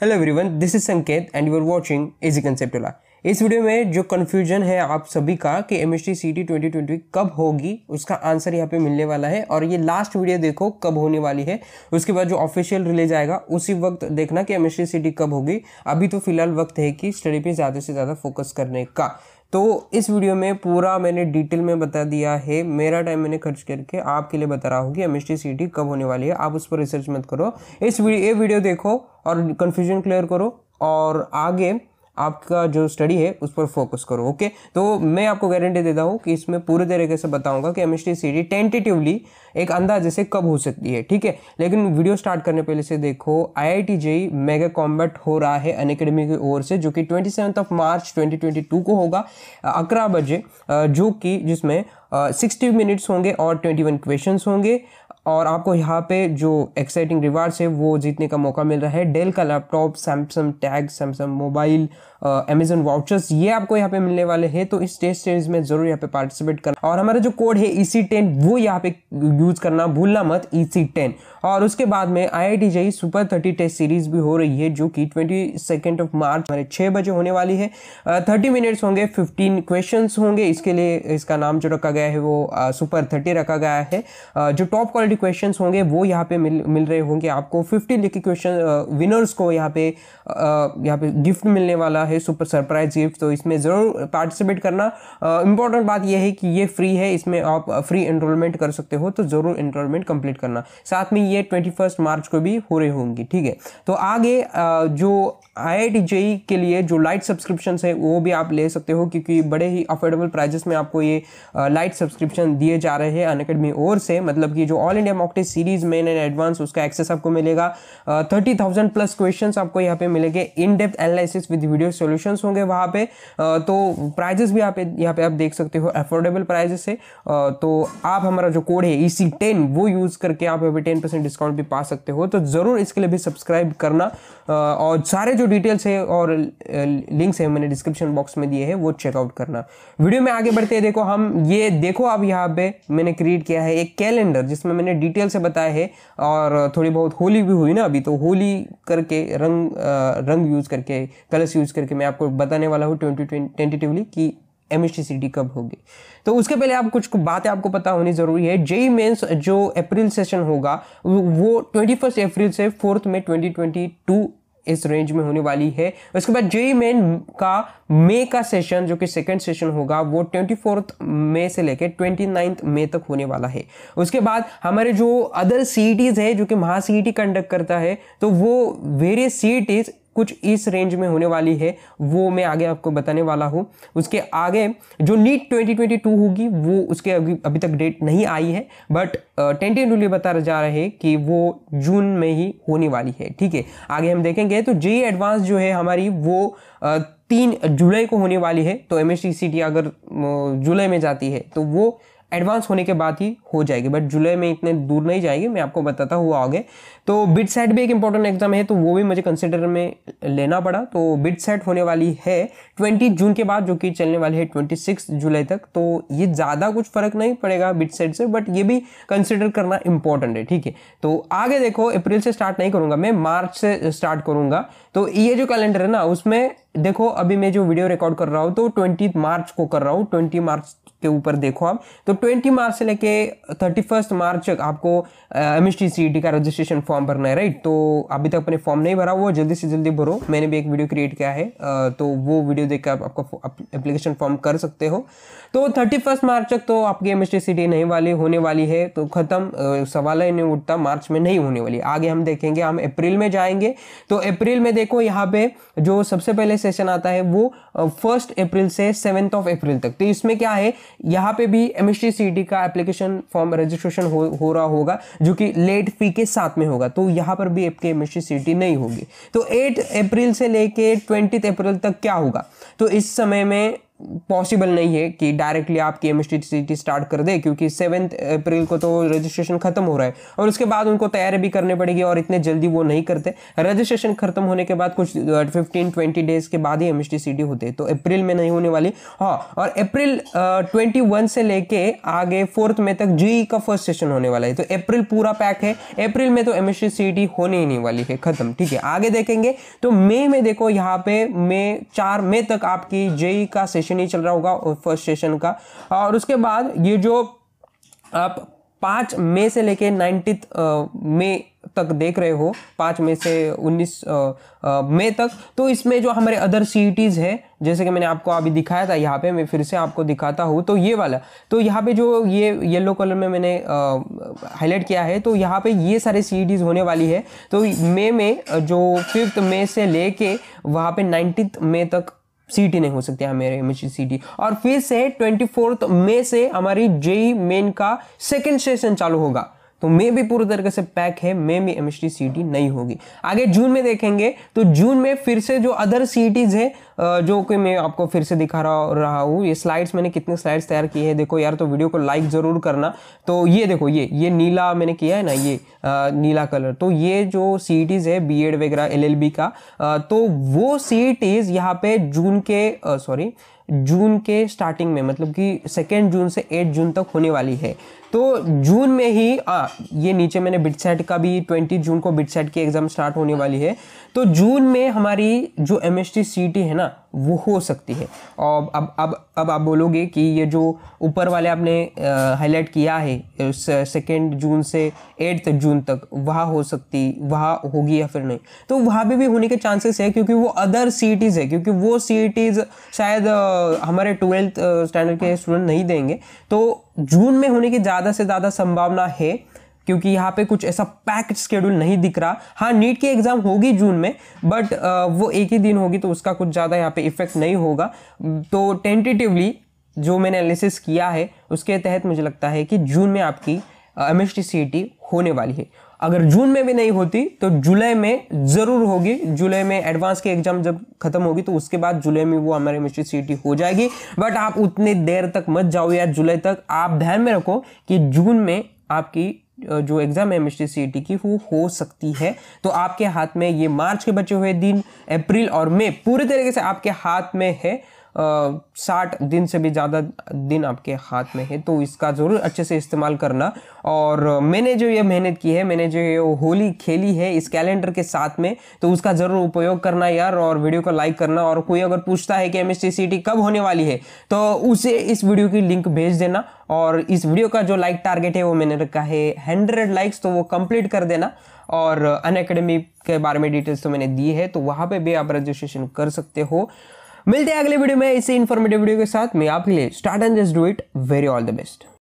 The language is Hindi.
hello everyone this is Sanket and you are watching easy कंसेप्टोला इस वीडियो में जो कन्फ्यूजन है आप सभी का कि M S T C T twenty twenty कब होगी उसका आंसर यहाँ पे मिलने वाला है और ये लास्ट वीडियो देखो कब होने वाली है उसके बाद जो ऑफिशियल रिलीज आएगा उसी वक्त देखना कि M S T C T कब होगी अभी तो फिलहाल वक्त है कि स्टडी पे ज़्यादा से ज़्यादा फोकस करने का तो इस वीडियो में पूरा मैंने डिटेल में बता दिया है मेरा टाइम मैंने खर्च करके आपके लिए बता रहा हूँ कि एम एस कब होने वाली है आप उस पर रिसर्च मत करो इस वीडियो ये वीडियो देखो और कन्फ्यूजन क्लियर करो और आगे आपका जो स्टडी है उस पर फोकस करो ओके तो मैं आपको गारंटी देता हूँ कि इसमें पूरे तरीके से बताऊंगा कि सी डी टेंटेटिवली एक अंदाजे से कब हो सकती है ठीक है लेकिन वीडियो स्टार्ट करने पहले से देखो I I T JEE mega combat हो रहा है अन अकेडमी की ओर से जो कि twenty seventh of March twenty twenty two को होगा अकरा बजे जो कि जिसमें सिक्सटी मिनट्स होंगे और ट्वेंटी वन क्वेश्चन होंगे और आपको यहाँ पे जो एक्साइटिंग रिवार्ड्स है वो जीतने का मौका मिल रहा है डेल का laptop Samsung tab Samsung mobile Amazon vouchers ये आपको यहाँ पे मिलने वाले हैं तो इस टेस्ट सीरीज में जरूर यहाँ पे पार्टिसिपेट करना और हमारा जो कोड है ई सी टेन वो यहाँ पे यूज करना भूलना मत ई सी टेन और उसके बाद में I I T JEE super thirty test series भी हो रही है जो कि ट्वेंटी सेकेंड ऑफ मार्च हमारे छः बजे होने वाली है थर्टी uh, मिनट्स होंगे फिफ्टीन क्वेश्चन होंगे इसके लिए इसका नाम जो रखा गया है वो सुपर uh, थर्टी रखा गया है uh, जो टॉप क्वालिटी भी क्वेश्चन होंगे वो यहाँ पे मिल मिल रहे होंगे आपको फिफ्टी लिखे क्वेश्चन विनर्स को यहाँ पे uh, यहाँ पे गिफ्ट मिलने वाला है सुपर सरप्राइज गिफ्ट तो इसमें ज़रूर पार्टिसिपेट करना इंपॉर्टेंट uh, बात यह है कि ये फ्री है इसमें आप फ्री uh, एनरोलमेंट कर सकते हो तो ज़रूर एनरोलमेंट कंप्लीट करना साथ में ये ट्वेंटी मार्च को भी हो रहे होंगे ठीक है तो आगे जो आई आई e के लिए जो लाइट सब्सक्रिप्शन है वो भी आप ले सकते हो क्योंकि बड़े ही अफोर्डेबल प्राइजेस में आपको ये लाइट सब्सक्रिप्शन दिए जा रहे हैं अन अकेडमी और से मतलब कि जो all India mock test series main and advance उसका एक्सेस आपको मिलेगा थर्टी थाउजेंड प्लस क्वेश्चन आपको यहाँ पे मिलेंगे in depth analysis with video solution होंगे वहाँ पे तो प्राइजेस भी आप यहाँ पे आप देख सकते हो अफोर्डेबल प्राइजेस है तो आप हमारा जो कोड है ई e टेन वो यूज़ करके आप यहाँ पे टेन परसेंट डिस्काउंट भी पा सकते हो तो ज़रूर इसके लिए भी सब्सक्राइब करना और सारे जो डिटेल्स है और लिंक्स है मैंने डिस्क्रिप्शन बॉक्स में दिए हैं वो चेकआउट करना वीडियो में आगे बढ़ते हैं देखो हम ये देखो आप यहाँ पे मैंने क्रिएट किया है एक कैलेंडर जिसमें मैंने डिटेल से बताया है और थोड़ी बहुत होली भी हुई ना अभी तो होली करके रंग रंग यूज़ करके कलर्स यूज़ करके मैं आपको बताने वाला हूँ ट्वेंटी टेंटेटिवली कि एम कब होगी तो उसके पहले आप कुछ बातें आपको पता होनी ज़रूरी है जेई मेन्स जो अप्रैल सेशन होगा वो ट्वेंटी फर्स्ट अप्रैल से फोर्थ में ट्वेंटी ट्वेंटी टू इस रेंज में होने वाली है उसके बाद जेई मेन का मे का सेशन जो कि सेकेंड सेशन होगा वो ट्वेंटी फोर्थ मे से लेकर ट्वेंटी नाइन्थ मे तक होने वाला है उसके बाद हमारे जो अदर सी है जो कि महा कंडक्ट करता है तो वो वेरियस सी कुछ इस रेंज में होने वाली है वो मैं आगे आपको बताने वाला हूँ उसके आगे जो नीट 2022 होगी वो उसके अभी अभी तक डेट नहीं आई है बट टेंटेटिवली बता जा रहे हैं कि वो जून में ही होने वाली है ठीक है आगे हम देखेंगे तो जे एडवांस e जो है हमारी वो तीन जुलाई को होने वाली है तो एम एस अगर जुलाई में जाती है तो वो एडवांस होने के बाद ही हो जाएगी बट जुलाई में इतने दूर नहीं जाएगी मैं आपको बताता हुआ आगे तो बिट सेट भी एक इंपॉर्टेंट एग्जाम है तो वो भी मुझे कंसिडर में लेना पड़ा तो बिट सेट होने वाली है ट्वेंटी जून के बाद जो कि चलने वाली है ट्वेंटी सिक्स जुलाई तक तो ये ज़्यादा कुछ फर्क नहीं पड़ेगा बिट सेट से बट ये भी कंसिडर करना इंपॉर्टेंट है ठीक है तो आगे देखो अप्रैल से स्टार्ट नहीं करूँगा मैं मार्च से स्टार्ट करूँगा तो ये जो कैलेंडर है ना उसमें देखो अभी मैं जो वीडियो रिकॉर्ड कर रहा हूँ तो ट्वेंटी मार्च को कर रहा हूँ ट्वेंटी मार्च के ऊपर देखो आप तो ट्वेंटी मार्च से लेके थर्टी फर्स्ट मार्च तक आपको एम एस टी का रजिस्ट्रेशन फॉर्म भरना है राइट तो अभी तक अपने फॉर्म नहीं भरा हुआ जल्दी से जल्दी भरो मैंने भी एक वीडियो क्रिएट किया है तो वो वीडियो देख आप आपका एप्लीकेशन फॉर्म कर सकते हो तो थर्टी फर्स्ट मार्च तक तो आपकी एम एस e नहीं वाली होने वाली है तो ख़त्म सवाल ही नहीं उठता मार्च में नहीं होने वाली आगे हम देखेंगे हम अप्रैल में जाएंगे तो अप्रैल में देखो यहाँ पे जो सबसे पहले सेशन आता है वो फर्स्ट अप्रैल से सेवेंथ ऑफ अप्रैल तक तो इसमें क्या है यहाँ पे भी एम एस का एप्लीकेशन फॉर्म रजिस्ट्रेशन हो, हो रहा होगा जो कि लेट फी के साथ में होगा तो यहाँ पर भी आपके एमएसटी सीटी नहीं होगी तो एट अप्रैल से लेके ट्वेंटी अप्रैल तक क्या होगा तो इस समय में पॉसिबल नहीं है कि डायरेक्टली आप के एमएसटी स्टार्ट कर दे क्योंकि सेवन्थ अप्रैल को तो रजिस्ट्रेशन खत्म हो रहा है और उसके बाद उनको तैयारी भी करनी पड़ेगी और इतने जल्दी वो नहीं करते रजिस्ट्रेशन खत्म होने के बाद कुछ फिफ्टीन ट्वेंटी डेज के बाद ही एम एस होते तो अप्रैल में नहीं होने वाली हाँ और अप्रैल ट्वेंटी वन से लेके आगे फोर्थ में तक जी e का फर्स्ट सेशन होने वाला है तो अप्रैल पूरा पैक है अप्रैल में तो एम एस होने ही नहीं वाली है खत्म ठीक है आगे देखेंगे तो मई में देखो यहाँ पे मई चार मई तक आपकी जेई e का सेशन सेशन ही चल रहा होगा फर्स्ट सेशन का और उसके बाद ये जो आप पाँच मई से लेके नाइन्टीथ मई तक देख रहे हो पाँच मई से उन्नीस मई तक तो इसमें जो हमारे अदर सीटीज़ है जैसे कि मैंने आपको अभी दिखाया था यहाँ पे मैं फिर से आपको दिखाता हूँ तो ये वाला तो यहाँ पे जो ये येलो कलर में मैंने हाईलाइट किया है तो यहाँ पे ये सारे सीटीज़ होने वाली है तो मई में जो फिफ्थ मई से ले कर वहाँ पर मई तक सीटी नहीं हो सकती हमारे एम सीटी और फिर से ट्वेंटी फोर्थ मे से हमारी जेई मेन का सेकेंड सेशन चालू होगा तो मे भी पूरी तरीके से पैक है मे भी एम सीटी नहीं होगी आगे जून में देखेंगे तो जून में फिर से जो अदर सीटीज है जो कि मैं आपको फिर से दिखा रहा रहा हूँ ये स्लाइड्स मैंने कितने स्लाइड्स तैयार की है देखो यार तो वीडियो को लाइक ज़रूर करना तो ये देखो ये ये नीला मैंने किया है ना ये आ, नीला कलर तो ये जो सी है बी वगैरह एल का आ, तो वो सी टीज़ यहाँ पे जून के सॉरी जून के स्टार्टिंग में मतलब कि सेकेंड जून से एट जून तक होने वाली है तो जून में ही आ, ये नीचे मैंने बिट सेट का भी ट्वेंटी जून को बिट सेट की एग्ज़ाम स्टार्ट होने वाली है तो जून में हमारी जो एम एस e है ना ना वो हो सकती है और अब अब अब आप बोलोगे कि ये जो ऊपर वाले आपने हाईलाइट किया है सेकेंड जून से एट्थ जून तक वहाँ हो सकती वहाँ होगी या फिर नहीं तो वहाँ पे भी होने के चांसेस है क्योंकि वो अदर सीटीज़ है क्योंकि वो सीटीज़ शायद हमारे ट्वेल्थ स्टैंडर्ड के स्टूडेंट नहीं देंगे तो जून में होने की ज़्यादा से ज़्यादा संभावना है क्योंकि यहाँ पे कुछ ऐसा पैक्ड स्केड्यूल नहीं दिख रहा हाँ नीट की एग्ज़ाम होगी जून में बट वो एक ही दिन होगी तो उसका कुछ ज़्यादा यहाँ पे इफेक्ट नहीं होगा तो टेंटेटिवली जो मैंने एनालिसिस किया है उसके तहत मुझे लगता है कि जून में आपकी एम एस e होने वाली है अगर जून में भी नहीं होती तो जुलाई में ज़रूर होगी जुलाई में एडवांस के एग्जाम जब खत्म होगी तो उसके बाद जुलाई में वो हमारे मिस्ट्री टी e हो जाएगी बट आप उतने देर तक मत जाओ या जुलाई तक आप ध्यान में रखो कि जून में आपकी जो एग्ज़ाम है एम एस e की वो हो सकती है तो आपके हाथ में ये मार्च के बचे हुए दिन अप्रैल और मई पूरी तरीके से आपके हाथ में है साठ दिन से भी ज़्यादा दिन आपके हाथ में है तो इसका ज़रूर अच्छे से इस्तेमाल करना और मैंने जो ये मेहनत की है मैंने जो ये होली खेली है इस कैलेंडर के साथ में तो उसका ज़रूर उपयोग करना यार और वीडियो को लाइक करना और कोई अगर पूछता है कि एम एस कब होने वाली है तो उसे इस वीडियो की लिंक भेज देना और इस वीडियो का जो लाइक टारगेट है वो मैंने रखा है हंड्रेड लाइक्स तो वो कंप्लीट कर देना और अन के बारे में डिटेल्स तो मैंने दी है तो वहाँ पे भी आप रजिस्ट्रेशन कर सकते हो मिलते हैं अगले वीडियो में इसी इन्फॉर्मेटिव वीडियो के साथ मैं आपके लिए start and just do it very all the best